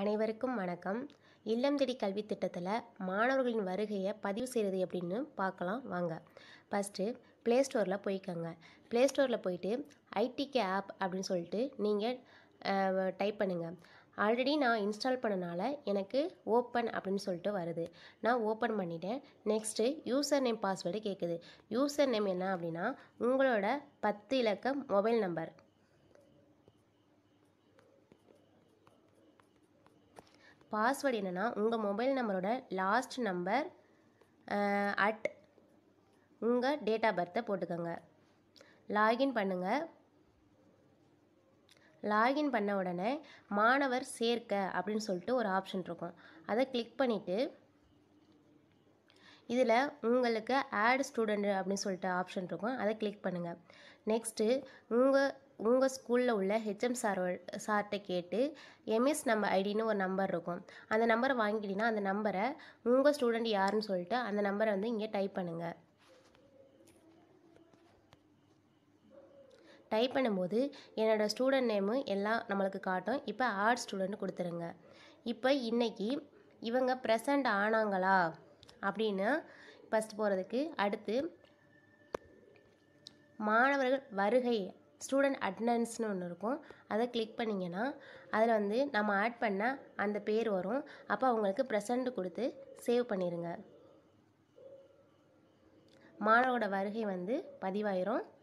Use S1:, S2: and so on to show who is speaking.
S1: அனைவருக்கும் வணக்கம் இல்லம் தேடி கல்வி திட்டத்தில் மாணவர்களின் வருகையை பதிவு செய்கிறது எப்படின்னு பார்க்கலாம் வாங்க ஃபஸ்ட்டு ப்ளே ஸ்டோரில் போய்க்கோங்க ப்ளே ஸ்டோரில் போயிட்டு ஐடிகே ஆப் அப்படின்னு சொல்லிட்டு நீங்கள் டைப் பண்ணுங்கள் ஆல்ரெடி நான் இன்ஸ்டால் பண்ணனால எனக்கு ஓப்பன் அப்படின்னு சொல்லிட்டு வருது நான் ஓப்பன் பண்ணிட்டேன் நெக்ஸ்ட்டு யூசர் நேம் பாஸ்வேர்டு கேட்குது யூசர் நேம் என்ன அப்படின்னா உங்களோட பத்து இலக்க மொபைல் நம்பர் பாஸ்வேர்டு என்னென்னா உங்கள் மொபைல் நம்பரோட லாஸ்ட் நம்பர் அட் உங்கள் டேட் ஆஃப் பர்த்தை போட்டுக்கோங்க லாகின் பண்ணுங்கள் லாகின் பண்ண உடனே மாணவர் சேர்க்க அப்படின்னு சொல்லிட்டு ஒரு ஆப்ஷன் இருக்கும் அதை கிளிக் பண்ணிவிட்டு இதில் உங்களுக்கு ஆட் ஸ்டூடெண்ட் அப்படின்னு சொல்லிட்டு ஆப்ஷன் இருக்கும் அதை கிளிக் பண்ணுங்கள் நெக்ஸ்ட்டு உங்கள் உங்கள் ஸ்கூலில் உள்ள ஹெச்எம் சாரோ சார்கிட்ட கேட்டு எம்எஸ் நம்ம ஐடின்னு ஒரு நம்பர் இருக்கும் அந்த நம்பரை வாங்கிட்டீங்கன்னா அந்த நம்பரை உங்கள் ஸ்டூடெண்ட் யாருன்னு சொல்லிட்டு அந்த நம்பரை வந்து இங்கே டைப் பண்ணுங்கள் டைப் பண்ணும்போது என்னோடய ஸ்டூடெண்ட் நேமு எல்லாம் நம்மளுக்கு காட்டும் இப்போ ஆர்ட் ஸ்டூடெண்ட் கொடுத்துருங்க இப்போ இன்றைக்கி இவங்க ப்ரெசண்ட் ஆனாங்களா அப்படின்னு ஃபஸ்ட் போகிறதுக்கு அடுத்து மாணவர்கள் வருகை ஸ்டூடெண்ட் அட்னன்ஸ்னு ஒன்று இருக்கும் அதை கிளிக் பண்ணிங்கன்னா அதில் வந்து நம்ம ஆட் பண்ணால் அந்த பேர் வரும் அப்போ அவங்களுக்கு ப்ரெசண்ட் கொடுத்து சேவ் பண்ணிடுங்க மாணவோட வருகை வந்து பதிவாயிரும்